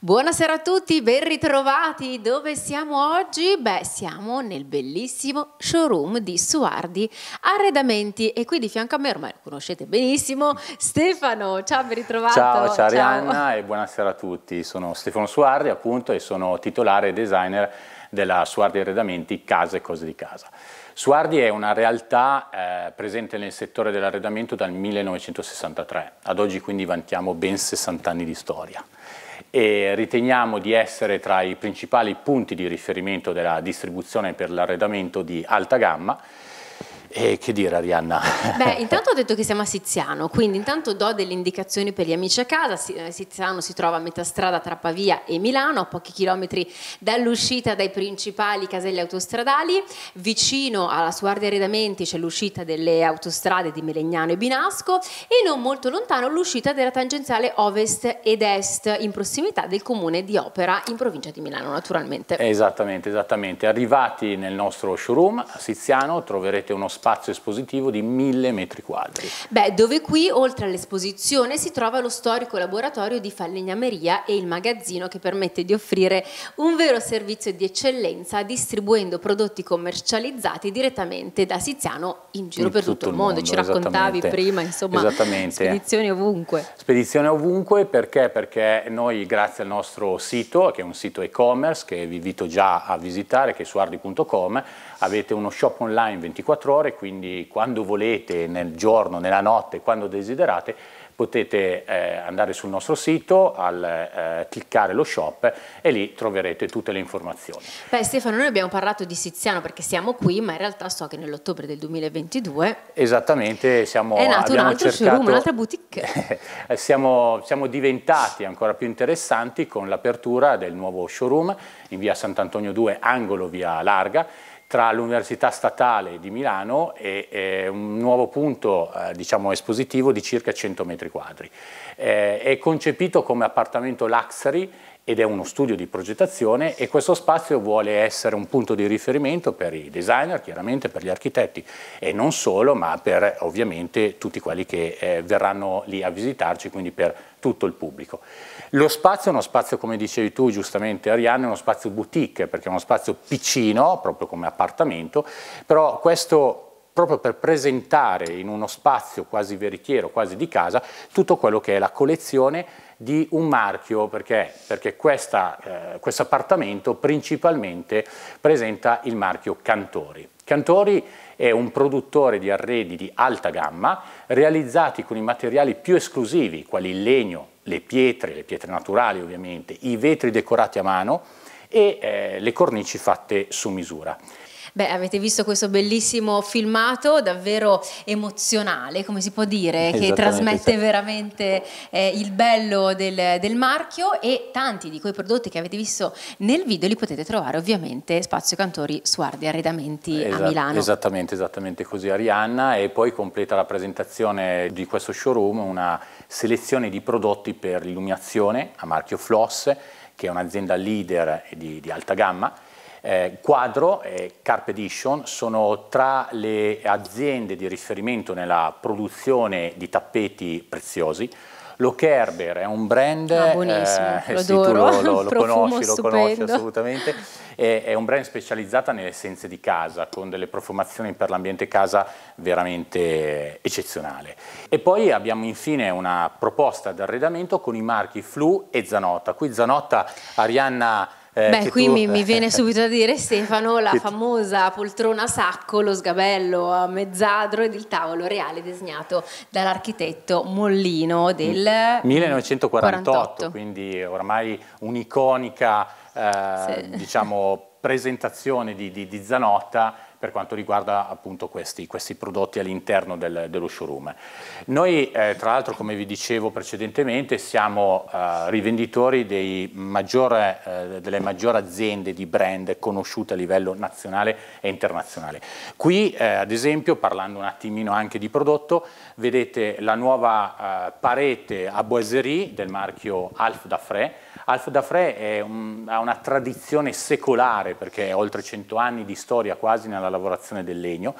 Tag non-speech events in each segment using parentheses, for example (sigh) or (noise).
Buonasera a tutti, ben ritrovati. Dove siamo oggi? Beh, siamo nel bellissimo showroom di Suardi Arredamenti e qui di fianco a me, ormai lo conoscete benissimo, Stefano. Ciao, ben ritrovato. Ciao, ciao, ciao. Arianna e buonasera a tutti. Sono Stefano Suardi appunto e sono titolare e designer della Suardi Arredamenti Casa e Cose di Casa. Suardi è una realtà eh, presente nel settore dell'arredamento dal 1963, ad oggi quindi vantiamo ben 60 anni di storia e riteniamo di essere tra i principali punti di riferimento della distribuzione per l'arredamento di alta gamma e che dire Arianna? Beh, (laughs) intanto ho detto che siamo a Siziano, quindi intanto do delle indicazioni per gli amici a casa. Eh, Siziano si trova a metà strada tra Pavia e Milano, a pochi chilometri dall'uscita dai principali caselli autostradali. Vicino alla Suardi Arredamenti c'è l'uscita delle autostrade di Melegnano e Binasco e non molto lontano l'uscita della tangenziale ovest ed est in prossimità del comune di Opera in provincia di Milano naturalmente. Esattamente, esattamente. Arrivati nel nostro showroom a Siziano troverete uno spazio spazio espositivo di mille metri quadri. Beh, dove qui, oltre all'esposizione, si trova lo storico laboratorio di falegnameria e il magazzino che permette di offrire un vero servizio di eccellenza distribuendo prodotti commercializzati direttamente da Siziano in giro in per tutto, tutto, il mondo. mondo Ci raccontavi prima, insomma, esattamente. spedizioni ovunque. Spedizione ovunque perché? Perché noi, grazie al nostro sito, che è un sito e-commerce che vi invito già a visitare, che è suardi.com, avete uno shop online 24 ore ore, quindi quando volete, nel giorno, nella notte, quando desiderate, potete eh, andare sul nostro sito, al, eh, cliccare lo shop e lì troverete tutte le informazioni. Beh Stefano, noi abbiamo parlato di Siziano perché siamo qui, ma in realtà so che nell'ottobre del 2022 Esattamente, siamo, è nato un altro cercato, showroom, un'altra boutique. (laughs) siamo, siamo diventati ancora più interessanti con l'apertura del nuovo showroom in via Sant'Antonio 2, angolo via Larga, tra l'Università Statale di Milano e, e un nuovo punto eh, diciamo, espositivo di circa 100 metri quadri. Eh, è concepito come appartamento luxury ed è uno studio di progettazione e questo spazio vuole essere un punto di riferimento per i designer, chiaramente per gli architetti e non solo, ma per ovviamente tutti quelli che eh, verranno lì a visitarci, quindi per tutto il pubblico. Lo spazio è uno spazio, come dicevi tu giustamente Arianna, è uno spazio boutique, perché è uno spazio piccino, proprio come appartamento, però questo proprio per presentare in uno spazio quasi veritiero, quasi di casa, tutto quello che è la collezione di un marchio, perché, perché questa, eh, questo appartamento principalmente presenta il marchio Cantori. Cantori è un produttore di arredi di alta gamma realizzati con i materiali più esclusivi, quali il legno, le pietre, le pietre naturali ovviamente, i vetri decorati a mano e eh, le cornici fatte su misura. Beh, avete visto questo bellissimo filmato davvero emozionale, come si può dire, che trasmette veramente eh, il bello del, del, marchio e tanti di quei prodotti che avete visto nel video li potete trovare ovviamente Spazio Cantori Suardi Arredamenti esatto, a Milano. Esattamente, esattamente così Arianna e poi completa la presentazione di questo showroom una selezione di prodotti per l'illuminazione a marchio Floss che è un'azienda leader di, di alta gamma eh, Quadro e Carp Edition sono tra le aziende di riferimento nella produzione di tappeti preziosi. Lo Kerber è un brand, ah, buonissimo, eh, lo, sì, lo, (laughs) lo, lo conosci, lo conosci assolutamente, è, è, un brand specializzato nelle essenze di casa, con delle profumazioni per l'ambiente casa veramente eccezionale. E poi abbiamo infine una proposta di arredamento con i marchi Flu e Zanotta. Qui Zanotta, Arianna eh, Beh, qui tu... mi, mi, viene (laughs) subito a dire Stefano la famosa poltrona sacco, lo sgabello a mezzadro ed il tavolo reale disegnato dall'architetto Mollino del 1948, 48. quindi ormai un'iconica eh, sì. diciamo, presentazione di, di, di Zanotta per quanto riguarda appunto questi, questi prodotti all'interno del, dello showroom. Noi eh, tra l'altro come vi dicevo precedentemente siamo eh, rivenditori maggiore, eh, delle maggiori aziende di brand conosciute a livello nazionale e internazionale. Qui eh, ad esempio parlando un attimino anche di prodotto vedete la nuova eh, parete a boiserie del marchio Alf Daffré. Alf Daffré un, ha una tradizione secolare perché oltre 100 anni di storia quasi nella alla lavorazione del legno,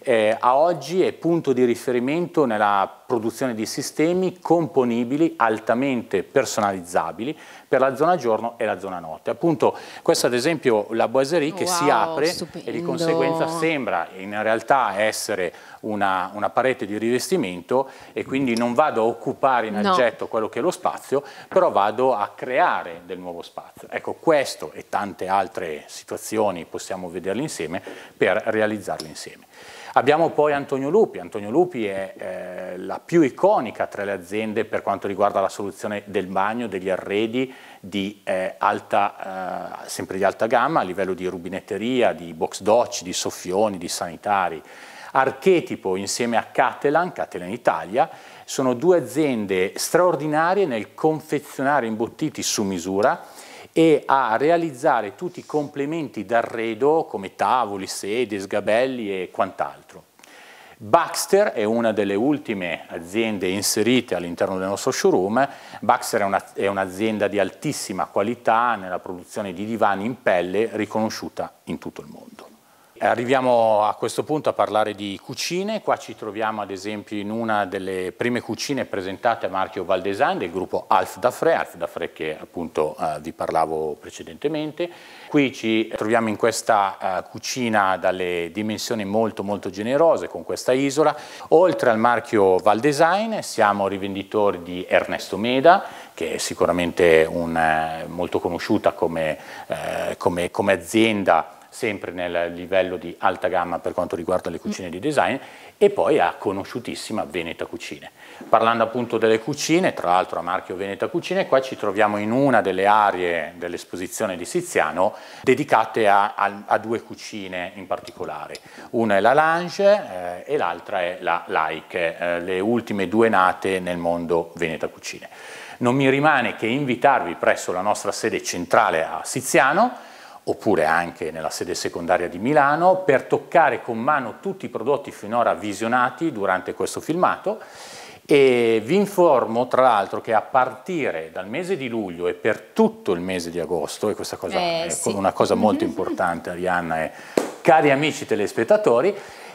eh, a oggi è punto di riferimento nella produzione di sistemi componibili, altamente personalizzabili, per la zona giorno e la zona notte. Appunto questa ad esempio la boiserie che wow, si apre stupendo. e di conseguenza sembra in realtà essere una, una, parete di rivestimento e quindi non vado a occupare in aggetto no. quello che è lo spazio, però vado a creare del nuovo spazio. Ecco questo e tante altre situazioni possiamo vederle insieme per realizzarle insieme. Abbiamo poi Antonio Lupi, Antonio Lupi è eh, la più iconica tra le aziende per quanto riguarda la soluzione del bagno, degli arredi di, eh, alta, eh, sempre di alta gamma a livello di rubinetteria, di box docci, di soffioni, di sanitari. Archetipo insieme a Catelan, Catelan Italia, sono due aziende straordinarie nel confezionare imbottiti su misura e a realizzare tutti i complementi d'arredo come tavoli, sedie, sgabelli e quant'altro. Baxter è una delle ultime aziende inserite all'interno del nostro showroom. Baxter è, un'azienda di altissima qualità nella produzione di divani in pelle riconosciuta in tutto il mondo. Arriviamo a questo punto a parlare di cucine, qua ci troviamo ad esempio in una delle prime cucine presentate a marchio Valdesign del gruppo Alf Daffré, Alf Daffré che appunto eh, vi parlavo precedentemente. Qui ci troviamo in questa eh, cucina dalle dimensioni molto molto generose con questa isola. Oltre al marchio Valdesign siamo rivenditori di Ernesto Meda che è sicuramente un, eh, molto conosciuta come, eh, come, come azienda sempre nel livello di alta gamma per quanto riguarda le cucine di design, e poi a conosciutissima Veneta Cucine. Parlando appunto delle cucine, tra l'altro a marchio Veneta Cucine, qua ci troviamo in una delle aree dell'esposizione di Siziano dedicate a, a, a, due cucine in particolare. Una è la Lange eh, e l'altra è la Like, eh, le ultime due nate nel mondo Veneta Cucine. Non mi rimane che invitarvi presso la nostra sede centrale a Siziano, oppure anche nella sede secondaria di Milano per toccare con mano tutti i prodotti finora visionati durante questo filmato e vi informo tra l'altro che a partire dal mese di luglio e per tutto il mese di agosto, e questa cosa eh, è sì. una cosa molto (laughs) importante Arianna e cari amici telespettatori,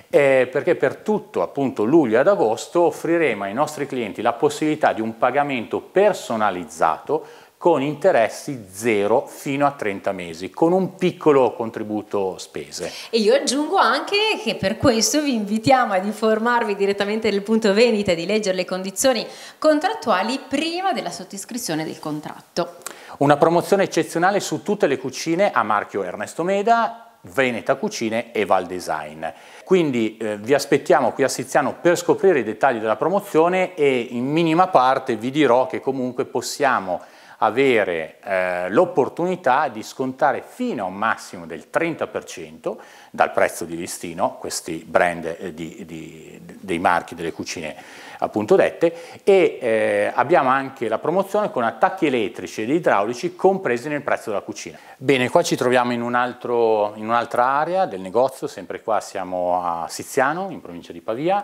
eh, perché per tutto appunto luglio ed agosto offriremo ai nostri clienti la possibilità di un pagamento personalizzato con interessi zero fino a 30 mesi, con un piccolo contributo spese. E io aggiungo anche che per questo vi invitiamo ad informarvi direttamente del punto vendita e di leggere le condizioni contrattuali prima della sottoscrizione del contratto. Una promozione eccezionale su tutte le cucine a marchio Ernesto Meda Veneta Cucine e Val Design. Quindi eh, vi aspettiamo qui a Siziano per scoprire i dettagli della promozione e in minima parte vi dirò che comunque possiamo avere eh, l'opportunità di scontare fino a un massimo del 30% dal prezzo di listino questi brand eh, di, di, dei marchi delle cucine appunto dette e eh, abbiamo anche la promozione con attacchi elettrici ed idraulici compresi nel prezzo della cucina. Bene, qua ci troviamo in un'altra area del negozio, sempre qua siamo a Siziano, in provincia di Pavia,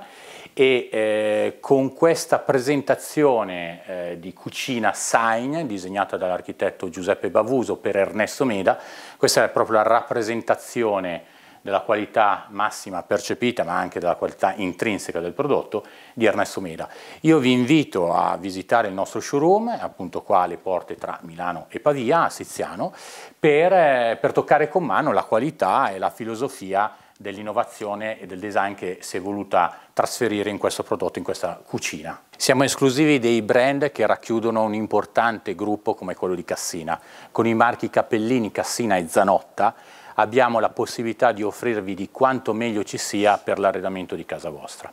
e eh, con questa presentazione eh, di cucina Sign, disegnata dall'architetto Giuseppe Bavuso per Ernesto Meda, questa è proprio la rappresentazione della qualità massima percepita ma anche della qualità intrinseca del prodotto di Ernesto Meda. Io vi invito a visitare il nostro showroom, appunto qua alle porte tra Milano e Pavia, a Siziano, per, eh, per toccare con mano la qualità e la filosofia dell'innovazione e del design che si è voluta trasferire in questo prodotto, in questa cucina. Siamo esclusivi dei brand che racchiudono un importante gruppo come quello di Cassina, con i marchi Cappellini, Cassina e Zanotta, abbiamo la possibilità di offrirvi di quanto meglio ci sia per l'arredamento di casa vostra.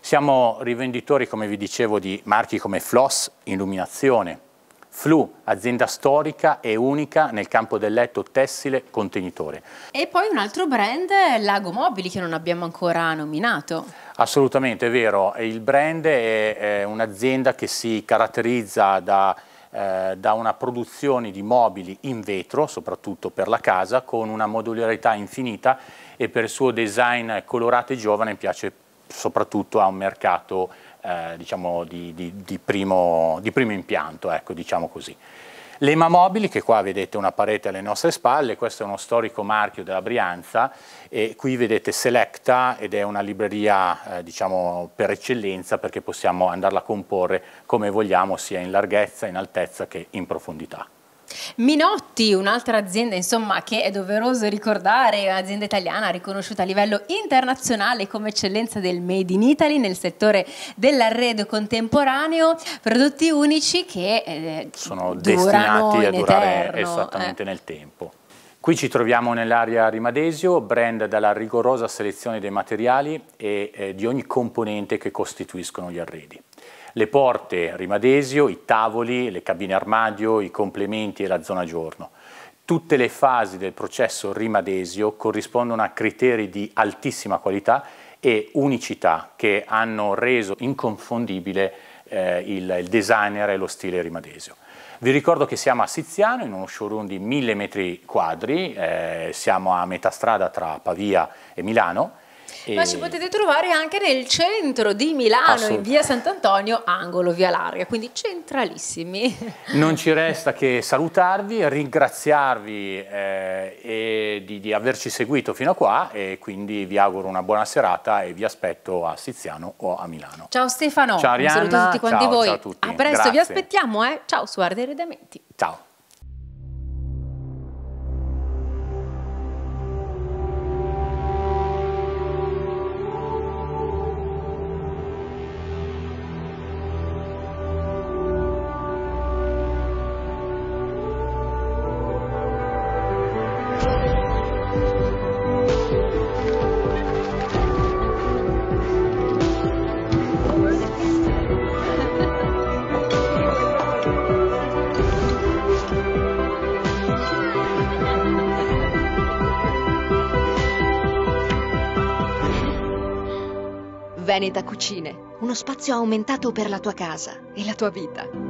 Siamo rivenditori, come vi dicevo, di marchi come Floss, Illuminazione, Flu, azienda storica e unica nel campo del letto tessile contenitore. E poi un altro brand, Lago Mobili, che non abbiamo ancora nominato. Assolutamente, è vero. Il brand è, è un'azienda che si caratterizza da eh, da una produzione di mobili in vetro, soprattutto per la casa, con una modularità infinita e per il suo design colorato e giovane piace soprattutto a un mercato eh, diciamo di, di, di, primo, di, primo, impianto, ecco, diciamo così. L'EMA Mobili, che qua vedete una parete alle nostre spalle, questo è uno storico marchio della Brianza, e qui vedete Selecta ed è una libreria eh, diciamo, per eccellenza perché possiamo andarla a comporre come vogliamo sia in larghezza, in altezza che in profondità. Minotti, un'altra azienda insomma, che è doveroso ricordare, un'azienda italiana riconosciuta a livello internazionale come eccellenza del Made in Italy nel settore dell'arredo contemporaneo, prodotti unici che eh, sono destinati a durare eterno, eh. esattamente eh. nel tempo. Qui ci troviamo nell'area Rimadesio, brand dalla rigorosa selezione dei materiali e eh, di ogni componente che costituiscono gli arredi le porte rimadesio, i tavoli, le cabine armadio, i complementi e la zona giorno. Tutte le fasi del processo rimadesio corrispondono a criteri di altissima qualità e unicità che hanno reso inconfondibile eh, il, il designer e lo stile rimadesio. Vi ricordo che siamo a Siziano in uno showroom di 1000 metri quadri, eh, siamo a metà strada tra Pavia e Milano e... Ma ci potete trovare anche nel centro di Milano, in via Sant'Antonio, angolo via larga, quindi centralissimi. (laughs) Non ci resta che salutarvi, ringraziarvi eh, e di, di averci seguito fino a qua e quindi vi auguro una buona serata e vi aspetto a Siziano o a Milano. Ciao Stefano, ciao Arianna, un saluto a tutti quanti ciao, voi. Ciao a, tutti. a presto, Grazie. vi aspettiamo, eh? ciao su Arde Redamenti. Ciao. Veneta Cucine, uno spazio aumentato per la tua casa e la tua vita.